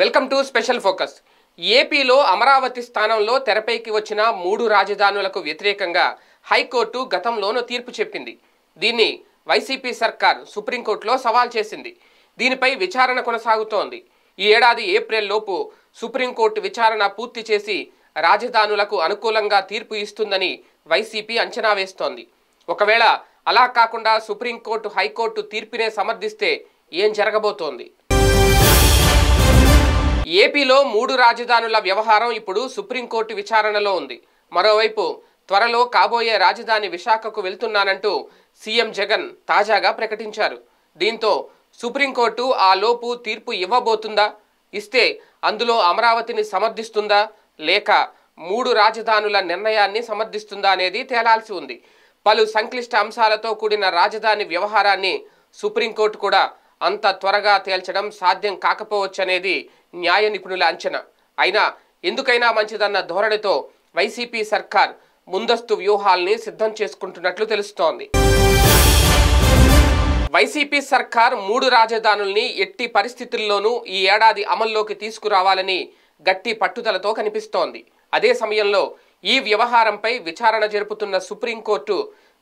welcome to special focus ఏపీలో అమరావతి స్థానంలో తెరపైకి వచ్చిన మూడు రాజధానులకు వ్యతిరేకంగా హైకోర్టు గతంలోనూ తీర్పు చెప్పింది దీన్ని వైసీపీ సర్కార్ సుప్రీంకోర్టులో సవాల్ చేసింది దీనిపై విచారణ కొనసాగుతోంది ఈ ఏడాది ఏప్రిల్ లోపు సుప్రీంకోర్టు విచారణ పూర్తి చేసి రాజధానులకు అనుకూలంగా తీర్పు ఇస్తుందని వైసీపీ అంచనా వేస్తోంది ఒకవేళ అలా కాకుండా సుప్రీంకోర్టు హైకోర్టు తీర్పునే సమర్థిస్తే ఏం జరగబోతోంది ఏపీలో మూడు రాజధానుల వ్యవహారం ఇప్పుడు సుప్రీంకోర్టు విచారణలో ఉంది మరోవైపు త్వరలో కాబోయే రాజధాని విశాఖకు వెళ్తున్నానంటూ సీఎం జగన్ తాజాగా ప్రకటించారు దీంతో సుప్రీంకోర్టు ఆ లోపు తీర్పు ఇవ్వబోతుందా ఇస్తే అందులో అమరావతిని సమర్థిస్తుందా లేక మూడు రాజధానుల నిర్ణయాన్ని సమర్థిస్తుందా అనేది తేలాల్సి ఉంది పలు సంక్లిష్ట అంశాలతో కూడిన రాజధాని వ్యవహారాన్ని సుప్రీంకోర్టు కూడా అంత త్వరగా తేల్చడం సాధ్యం కాకపోవచ్చనేది న్యాయ నిపుణుల అంచనా అయినా ఎందుకైనా మంచిదన్న ధోరణితో వైసీపీ సర్కార్ ముందస్తు వ్యూహాల్ని సిద్ధం చేసుకుంటున్నట్లు తెలుస్తోంది వైసీపీ సర్కార్ మూడు రాజధానుల్ని ఎట్టి పరిస్థితుల్లోనూ ఈ ఏడాది అమల్లోకి తీసుకురావాలని గట్టి పట్టుదలతో కనిపిస్తోంది అదే సమయంలో ఈ వ్యవహారంపై విచారణ జరుపుతున్న సుప్రీంకోర్టు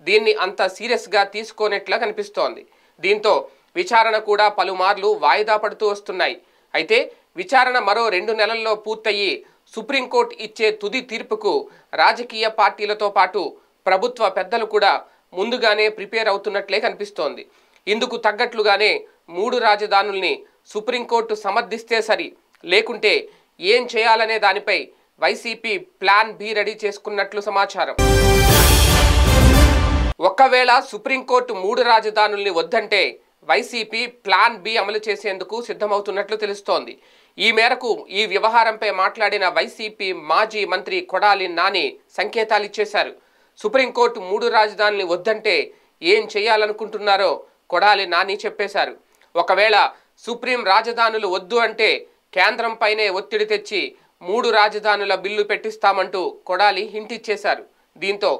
దీన్ని అంత సీరియస్గా తీసుకోనట్లా కనిపిస్తోంది దీంతో విచారణ కూడా పలుమార్లు వాయిదా పడుతూ వస్తున్నాయి అయితే విచారణ మరో రెండు నెలల్లో పూర్తయ్యి సుప్రీంకోర్టు ఇచ్చే తుది తీర్పుకు రాజకీయ పార్టీలతో పాటు ప్రభుత్వ పెద్దలు కూడా ముందుగానే ప్రిపేర్ అవుతున్నట్లే కనిపిస్తోంది ఇందుకు తగ్గట్లుగానే మూడు రాజధానుల్ని సుప్రీంకోర్టు సమర్థిస్తే సరి లేకుంటే ఏం చేయాలనే దానిపై వైసీపీ ప్లాన్ బి రెడీ చేసుకున్నట్లు సమాచారం ఒకవేళ సుప్రీంకోర్టు మూడు రాజధానుల్ని వద్దంటే వైసీపీ ప్లాన్ బి అమలు చేసేందుకు సిద్ధమవుతున్నట్లు తెలుస్తోంది ఈ మేరకు ఈ వ్యవహారంపై మాట్లాడిన వైసీపీ మాజీ మంత్రి కొడాలి నాని సంకేతాలు ఇచ్చేశారు సుప్రీంకోర్టు మూడు రాజధానుల్ని వద్దంటే ఏం చేయాలనుకుంటున్నారో కొడాలి నాని చెప్పేశారు ఒకవేళ సుప్రీం రాజధానులు వద్దు అంటే కేంద్రంపైనే ఒత్తిడి తెచ్చి మూడు రాజధానుల బిల్లు పెట్టిస్తామంటూ కొడాలి హింటిచ్చేశారు దీంతో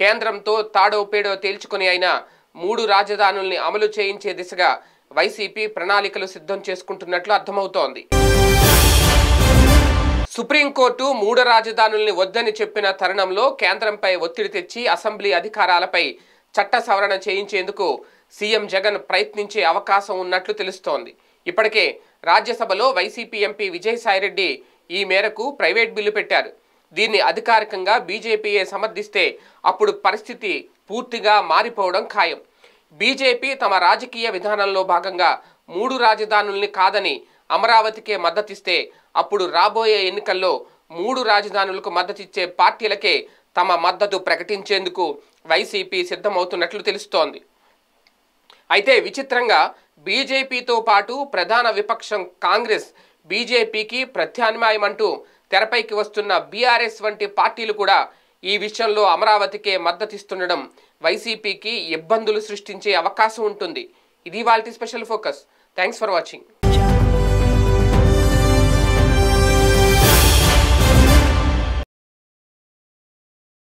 కేంద్రంతో తాడో పేడో తేల్చుకుని అయినా మూడు రాజధానుల్ని అమలు చేయించే దిశగా వైసీపీ ప్రణాళికలు సిద్ధం చేసుకుంటున్నట్లు అర్థమవుతోంది సుప్రీంకోర్టు మూడు రాజధానుల్ని వద్దని చెప్పిన తరుణంలో కేంద్రంపై ఒత్తిడి తెచ్చి అసెంబ్లీ అధికారాలపై చట్ట సవరణ చేయించేందుకు సీఎం జగన్ ప్రయత్నించే అవకాశం ఉన్నట్లు తెలుస్తోంది ఇప్పటికే రాజ్యసభలో వైసీపీ ఎంపీ విజయసాయిరెడ్డి ఈ మేరకు ప్రైవేట్ బిల్లు పెట్టారు దీన్ని అధికారికంగా బీజేపీయే సమర్థిస్తే అప్పుడు పరిస్థితి పూర్తిగా మారిపోవడం ఖాయం బీజేపీ తమ రాజకీయ విధానంలో భాగంగా మూడు రాజధానుల్ని కాదని అమరావతికే మద్దతిస్తే అప్పుడు రాబోయే ఎన్నికల్లో మూడు రాజధానులకు మద్దతిచ్చే పార్టీలకే తమ మద్దతు ప్రకటించేందుకు వైసీపీ సిద్ధమవుతున్నట్లు తెలుస్తోంది అయితే విచిత్రంగా బీజేపీతో పాటు ప్రధాన విపక్షం కాంగ్రెస్ బీజేపీకి ప్రత్యామ్నాయమంటూ తెరపైకి వస్తున్న బీఆర్ఎస్ వంటి పార్టీలు కూడా ఈ విషయంలో అమరావతికే మద్దతిస్తుండడం వైసీపీకి ఇబ్బందులు సృష్టించే అవకాశం ఉంటుంది ఇది వాళ్ళ special focus thanks for watching